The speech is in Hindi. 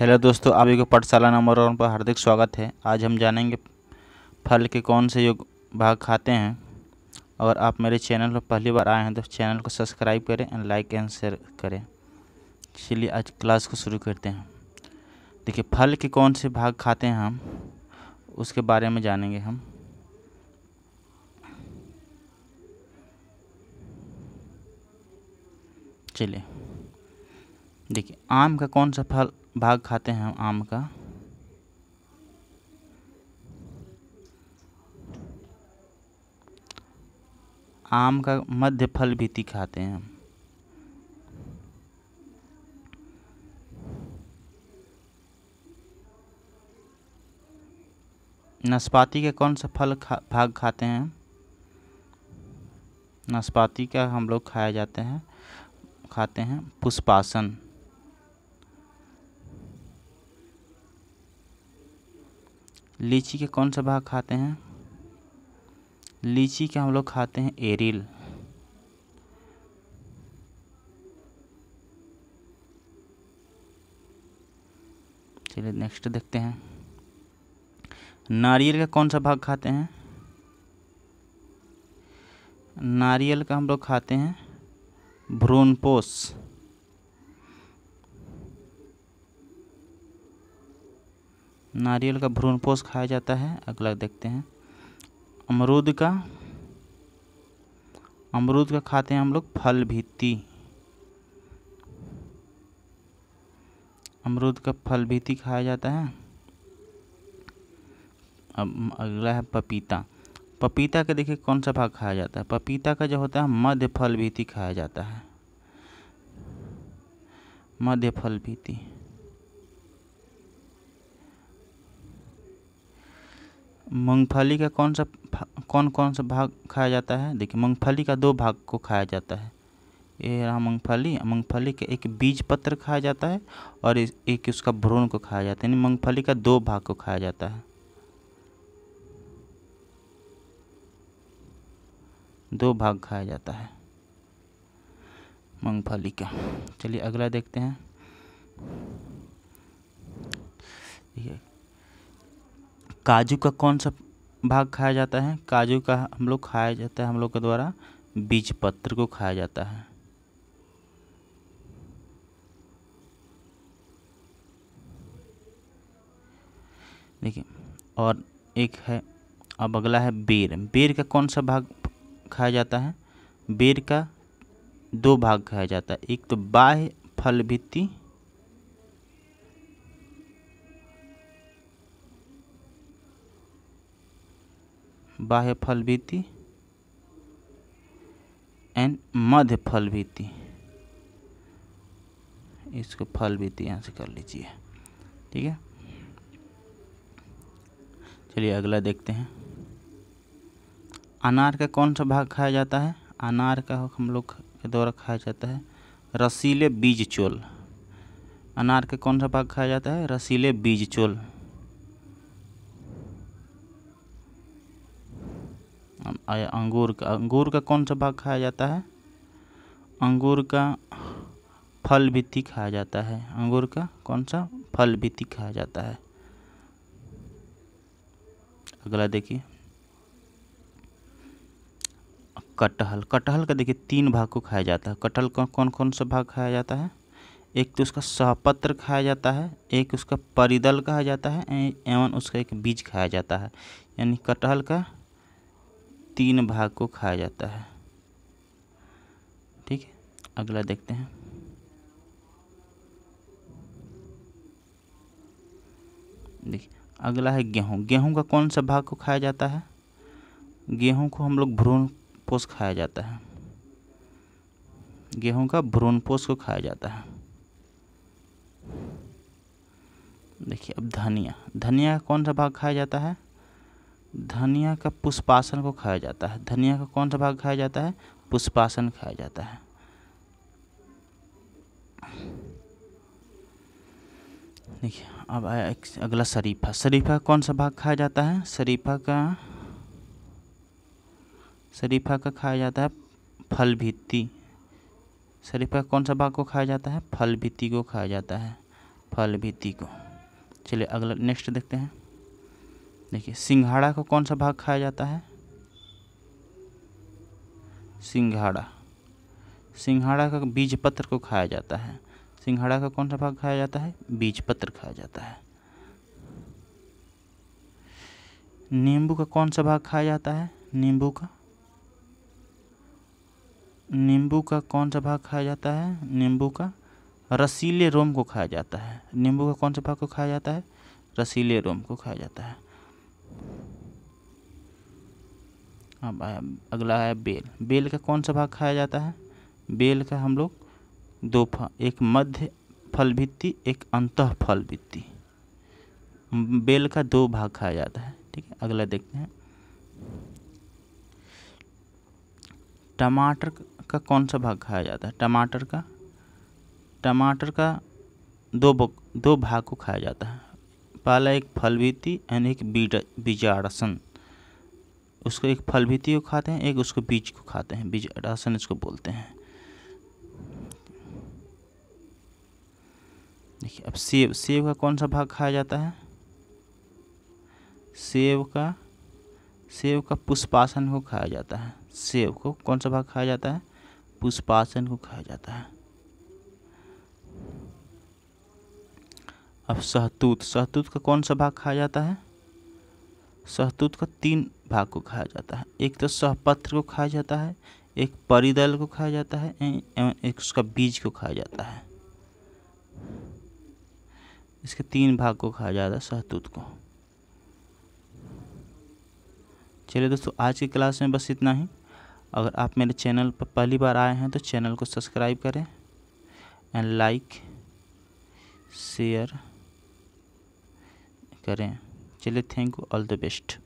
हेलो दोस्तों आप को पाठशाला नंबर वन पर हार्दिक स्वागत है आज हम जानेंगे फल के कौन से योग भाग खाते हैं और आप मेरे चैनल पर पहली बार आए हैं तो चैनल को सब्सक्राइब करें एंड लाइक एंड शेयर करें चलिए आज क्लास को शुरू करते हैं देखिए फल के कौन से भाग खाते हैं हम उसके बारे में जानेंगे हम चलिए देखिए आम का कौन सा फल भाग खाते हैं आम का आम का मध्य फल भी खाते हैं नाशपाती के कौन सा फल खा भाग खाते हैं नाशपाती का हम लोग खाए जाते हैं खाते हैं पुष्पासन लीची के कौन सा भाग खाते हैं लीची के हम लोग खाते हैं एरिल चलिए नेक्स्ट देखते हैं नारियल का कौन सा भाग खाते हैं नारियल का हम लोग खाते हैं भ्रूणपोष नारियल का भ्रूणपोष खाया जाता है अगला देखते हैं अमरूद का अमरूद का खाते हैं हम लोग फल भीती अमरूद का फल भीती खाया जाता है अब अगला है पपीता पपीता का देखिए कौन सा भाग खाया जाता है पपीता का जो होता है मध्य फल भीती खाया जाता है मध्य फल भीती मूंगफली का कौन सा कौन कौन सा भाग खाया जाता है देखिए मूंगफली का दो भाग को खाया जाता है ये रहा मूंगफली मूंगफली का एक बीज पत्र खाया जाता है और एक उसका भ्रूण को खाया जाता है यानी मूंगफली का दो भाग को खाया जाता है दो भाग खाया जाता है मूंगफली का चलिए अगला देखते हैं काजू का कौन सा भाग खाया जाता है काजू का हम लोग खाया जाता है हम लोग के द्वारा बीज पत्र को खाया जाता है देखिए और एक है अब अगला है बेर बेर का कौन सा भाग खाया जाता है बेर का दो भाग खाया जाता है एक तो बाह्य फल भित्ति बाह्य फल भीति एंड मध्य फल भीति इसको भीति यहाँ से कर लीजिए ठीक है चलिए अगला देखते हैं अनार का कौन सा भाग खाया जाता है अनार का हम लोग के द्वारा खाया जाता है रसीले बीज चोल अनार का कौन सा भाग खाया जाता है रसीले बीज चोल अंगूर का अंगूर का कौन सा भाग खाया जाता है अंगूर का फल भित्ति खाया जाता है अंगूर का कौन सा फल भित्ति खाया जाता है अगला देखिए कटहल कटहल का देखिए तीन भाग को खाया जाता है कटहल का कौन कौन सा भाग खाया जाता है एक तो उसका सहपत्र खाया जाता है एक उसका परिदल कहा जाता है एवं उसका एक बीज खाया जाता है यानी कटहल का तीन भाग को खाया जाता है ठीक है अगला देखते हैं देखिए अगला है गेहूं गेहूं का कौन सा भाग को खाया जाता है गेहूं को हम लोग भ्रूण पोष खाया जाता है गेहूं का भ्रूण पोष को खाया जाता है देखिए अब धनिया धनिया का कौन सा भाग खाया जाता है धनिया का पुष्पासन को खाया जाता है धनिया का कौन सा भाग खाया जाता है पुष्पासन खाया जाता है देखिए अब आया अगला शरीफा शरीफा कौन सा भाग खाया जाता है शरीफा का शरीफा का खाया जाता है फल भित्ती शरीफा कौन सा भाग को खाया जाता है फल भित्ती को खाया जाता है फल भित्ती को चलिए अगला नेक्स्ट देखते हैं देखिए सिंघाड़ा का कौन सा भाग खाया जाता है सिंघाड़ा सिंघाड़ा का बीज पत्र को खाया जाता है सिंघाड़ा का कौन सा भाग खाया जाता है बीज पत्र खाया जाता है नींबू का कौन सा भाग खाया जाता है नींबू का नींबू का कौन सा भाग खाया जाता है नींबू का रसीले रोम को खाया जाता है नींबू का कौन सा भाग को खाया जाता है रसीले रोम को खाया जाता है अब अगला है बेल बेल का कौन सा भाग खाया जाता है बेल का हम लोग दो एक मध्य फल भित्ति एक अंत फल भित्ति बेल का दो भाग खाया जाता है ठीक है अगला देखते हैं टमाटर का कौन सा भाग खाया जाता है टमाटर का टमाटर का दो दो भाग को खाया जाता है पहला एक फल भित्ति एंड एक बीजाड़सन उसको एक भीती को खाते हैं एक उसको बीज को खाते हैं बीज अडासन इसको बोलते हैं देखिए अब सेब सेब का कौन सा भाग खाया जाता है सेब का सेब का पुष्पासन को खाया जाता है सेब को कौन सा भाग खाया जाता है पुष्पासन को खाया जाता है अब सहतूत सहतूत का कौन सा भाग खाया जाता है सहतूत का तीन भाग को खाया जाता है एक तो सहपत्र को खाया जाता है एक परिदल को खाया जाता है एवं एक उसका बीज को खाया जाता है इसके तीन भाग को खाया जाता है सहतूत को चलिए दोस्तों आज की क्लास में बस इतना ही अगर आप मेरे चैनल पर पहली बार आए हैं तो चैनल को सब्सक्राइब करें एंड लाइक शेयर करें चलिए thank you all the best